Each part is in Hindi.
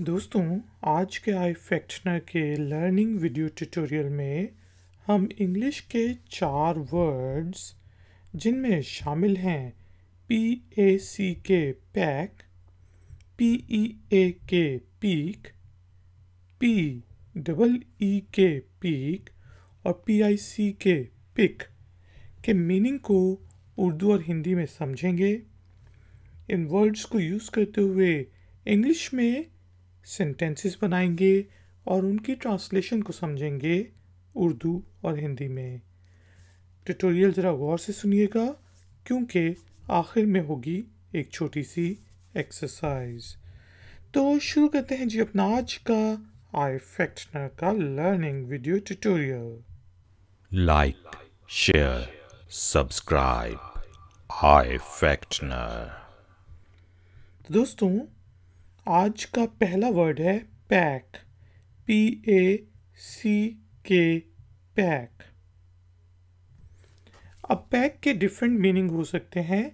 दोस्तों आज के आई फैक्टनर के लर्निंग वीडियो ट्यूटोरियल में हम इंग्लिश के चार वर्ड्स जिनमें शामिल हैं पी ए सी के पैक पी ई ए के peak P double E K peak और पी आई सी के पिक के मीनिंग को उर्दू और हिंदी में समझेंगे इन वर्ड्स को यूज़ करते हुए इंग्लिश में सेंटेंसेस बनाएंगे और उनकी ट्रांसलेशन को समझेंगे उर्दू और हिंदी में ट्यूटोरियल ज़रा गौर से सुनिएगा क्योंकि आखिर में होगी एक छोटी सी एक्सरसाइज तो शुरू करते हैं जी अपना आज का आई फैक्टनर का learning video tutorial like share subscribe आई फैक्टनर दोस्तों आज का पहला वर्ड है पैक पी ए सी के पैक अब पैक के डिफरेंट मीनिंग हो सकते हैं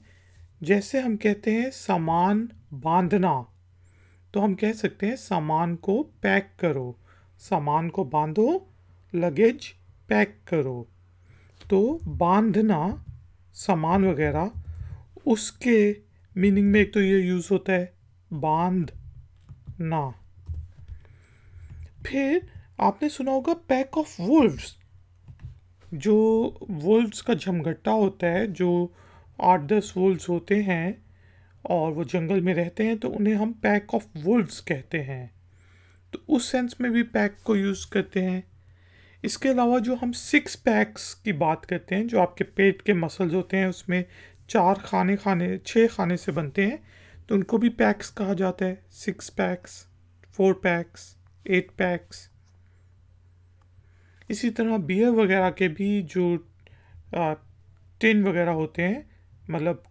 जैसे हम कहते हैं सामान बांधना तो हम कह सकते हैं सामान को पैक करो सामान को बांधो लगेज पैक करो तो बांधना सामान वगैरह उसके मीनिंग में एक तो ये यूज़ होता है बांध ना फिर आपने सुना होगा पैक ऑफ वुल्व्स जो वुल्व्स का झमघट्टा होता है जो आठ दस वुल्व्स होते हैं और वो जंगल में रहते हैं तो उन्हें हम पैक ऑफ वुल्व्स कहते हैं तो उस सेंस में भी पैक को यूज़ करते हैं इसके अलावा जो हम सिक्स पैक्स की बात करते हैं जो आपके पेट के मसल्स होते हैं उसमें चार खाने खाने छः खाने से बनते हैं तो उनको भी पैक्स कहा जाता है six packs four packs eight packs इसी तरह बियर वगैरह के भी जो टिन वगैरह होते हैं मतलब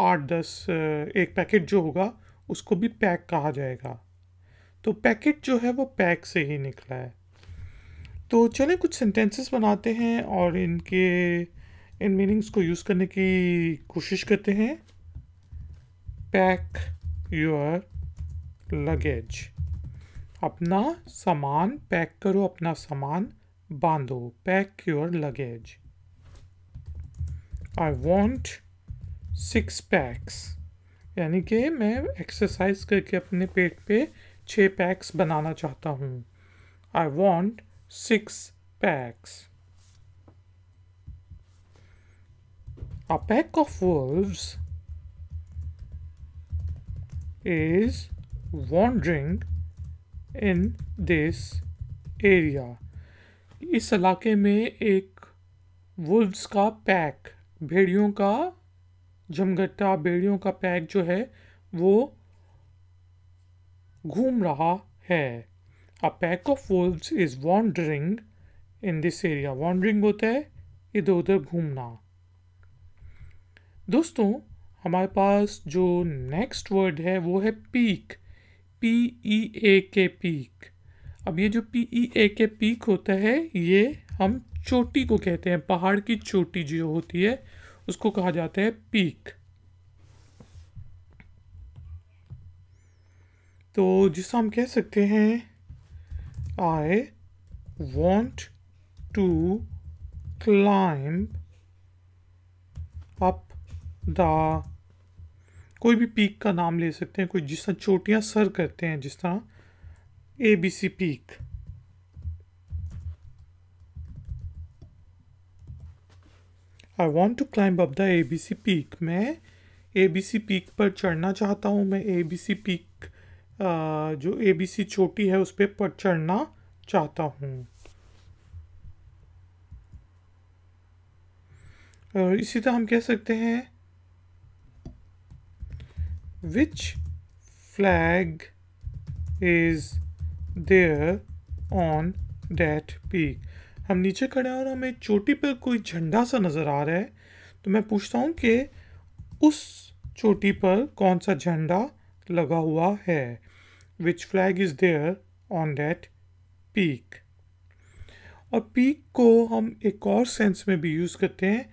आठ दस एक पैकेट जो होगा उसको भी पैक कहा जाएगा तो पैकेट जो है वो पैक से ही निकला है तो चलें कुछ सेंटेंसेस बनाते हैं और इनके इन मीनिंग्स को यूज़ करने की कोशिश करते हैं पैक योर लगेज अपना सामान पैक करो अपना सामान बांधो pack your luggage I want six packs यानी कि मैं एक्सरसाइज करके अपने पेट पे छः पैक्स बनाना चाहता हूँ I want six packs a pack of wolves is wandering in this area. इस इलाके में एक वुल्व्स का पैक भेड़ियों का जमघट्टा भेड़ियों का पैक जो है वो घूम रहा है a pack of wolves is wandering in this area wandering होता है इधर उधर घूमना दोस्तों हमारे पास जो नेक्स्ट वर्ड है वो है पीक पी ई ए के पीक अब ये जो पी ई ए के पीक होता है ये हम चोटी को कहते हैं पहाड़ की चोटी जो होती है उसको कहा जाता है पीक तो जिस हम कह सकते हैं I want to climb up the कोई भी पीक का नाम ले सकते हैं कोई जिस तरह चोटियाँ सर करते हैं जिस तरह A B C peak I want to climb up the A B C peak मैं ए बी सी पीक पर चढ़ना चाहता हूँ मैं ए बी सी पीक जो ए बी सी चोटी है उस पर पर चढ़ना चाहता हूँ इसी तरह हम कह सकते हैं which flag is there on that peak हम नीचे खड़े हैं और हमें चोटी पर कोई झंडा सा नज़र आ रहा है तो मैं पूछता हूँ कि उस चोटी पर कौन सा झंडा लगा हुआ है which flag is there on that peak और पीक को हम एक और सेंस में भी यूज़ करते हैं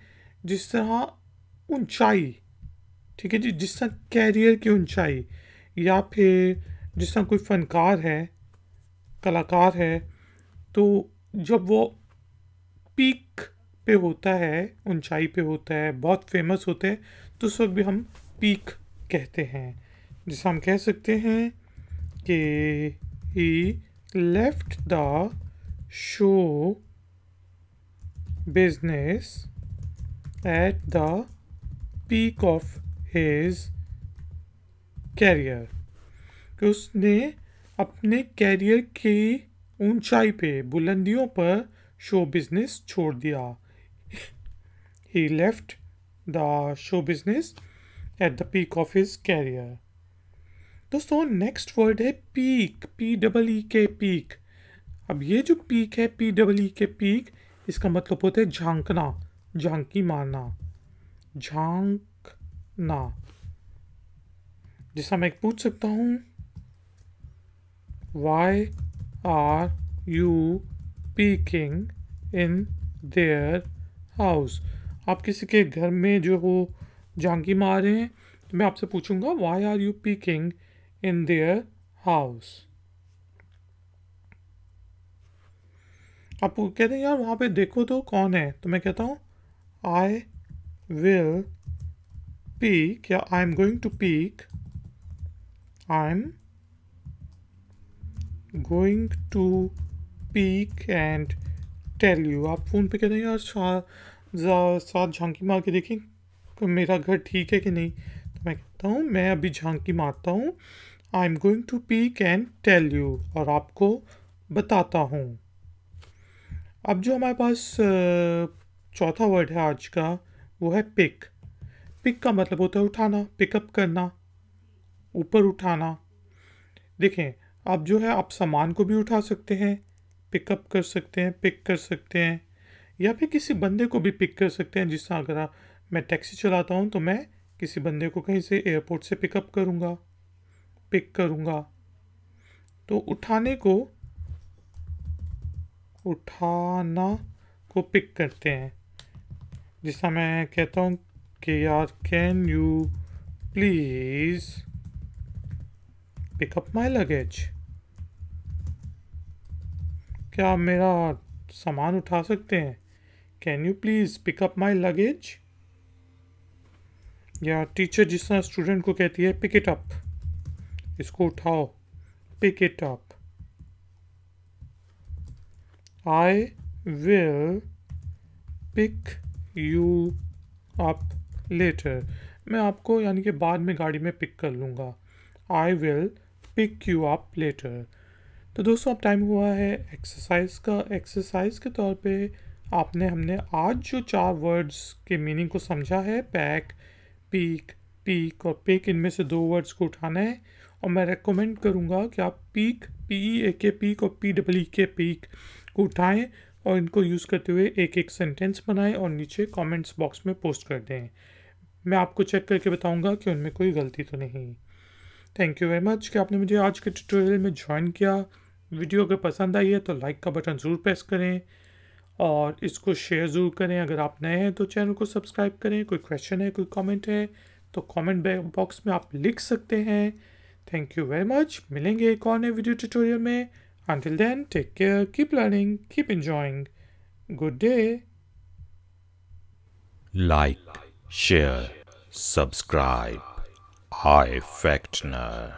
जिस तरह ऊंचाई ठीक है जी जिस तरह कैरियर की ऊंचाई या फिर जिस तरह कोई फनकार है कलाकार है तो जब वो पीक पे होता है ऊंचाई पे होता है बहुत फेमस होते हैं तो उस वक्त भी हम पीक कहते हैं जिसे हम कह सकते हैं कि he left the show business at the peak of his career कि उसने अपने कैरियर की ऊंचाई पे बुलंदियों पर शो बिजनेस छोड़ दिया he left the show business at the peak of his career दोस्तों नेक्स्ट वर्ड है peak P double E K peak अब ये जो पीक है P double E K peak इसका मतलब होता है झांकना झांकी मारना झांक ना जैसा मैं पूछ सकता हूँ why are you peeking in their house आप किसी के घर में जो हो झांकी मार रहे हैं तो मैं आपसे पूछूंगा why are you peeking in their house आप कहते हैं यार वहाँ पे देखो तो कौन है तो मैं कहता हूँ आई विल पीक या I am going to peek I am going to peek and tell you आप फ़ोन पे कहते हैं यार साथ झांकी मार के देखें मेरा घर ठीक है कि नहीं तो मैं कहता हूँ मैं अभी झांकी मारता हूँ I am going to peek and tell you और आपको बताता हूँ अब जो हमारे पास चौथा वर्ड है आज का वो है पिक पिक का मतलब होता है उठाना पिकअप करना ऊपर उठाना देखें आप जो है आप सामान को भी उठा सकते हैं पिकअप कर सकते हैं पिक कर सकते हैं या फिर किसी बंदे को भी पिक कर सकते हैं जिस अगर आप मैं टैक्सी चलाता हूँ तो मैं किसी बंदे को कहीं से एयरपोर्ट से पिकअप करूँगा पिक करूँगा तो उठाने को उठाना को पिक करते हैं जिसका मैं कहता हूँ कि यार can you please pick up my luggage क्या आप मेरा सामान उठा सकते हैं can you please pick up my luggage या टीचर जिस तरह स्टूडेंट को कहती है पिक इट अप इसको उठाओ pick it up I will pick you up later मैं आपको यानी कि बाद में गाड़ी में पिक कर लूँगा I will pick you up later तो दोस्तों अब टाइम हुआ है एक्सरसाइज का एक्सरसाइज के तौर पे आपने हमने आज जो चार वर्ड्स के मीनिंग को समझा है पैक पीक पीक और पिक इनमें से दो वर्ड्स को उठाना है और मैं रेकमेंड करूँगा कि आप पीक पी ई ए के पीक और पी डब्ल्यू के पीक को उठाएँ और इनको यूज़ करते हुए एक एक सेंटेंस बनाएं और नीचे कमेंट्स बॉक्स में पोस्ट कर दें मैं आपको चेक करके बताऊंगा कि उनमें कोई गलती तो नहीं थैंक यू वेरी मच कि आपने मुझे आज के ट्यूटोरियल में ज्वाइन किया वीडियो अगर पसंद आई है तो लाइक का बटन ज़रूर प्रेस करें और इसको शेयर ज़रूर करें अगर आप नए हैं तो चैनल को सब्सक्राइब करें कोई क्वेश्चन है कोई कमेंट है तो कमेंट बॉक्स में आप लिख सकते हैं थैंक यू वेरी मच मिलेंगे एक और नए वीडियो ट्यूटोरियल में Until then, take care, keep learning, keep enjoying. Good day. Like, share, subscribe. I Fectner.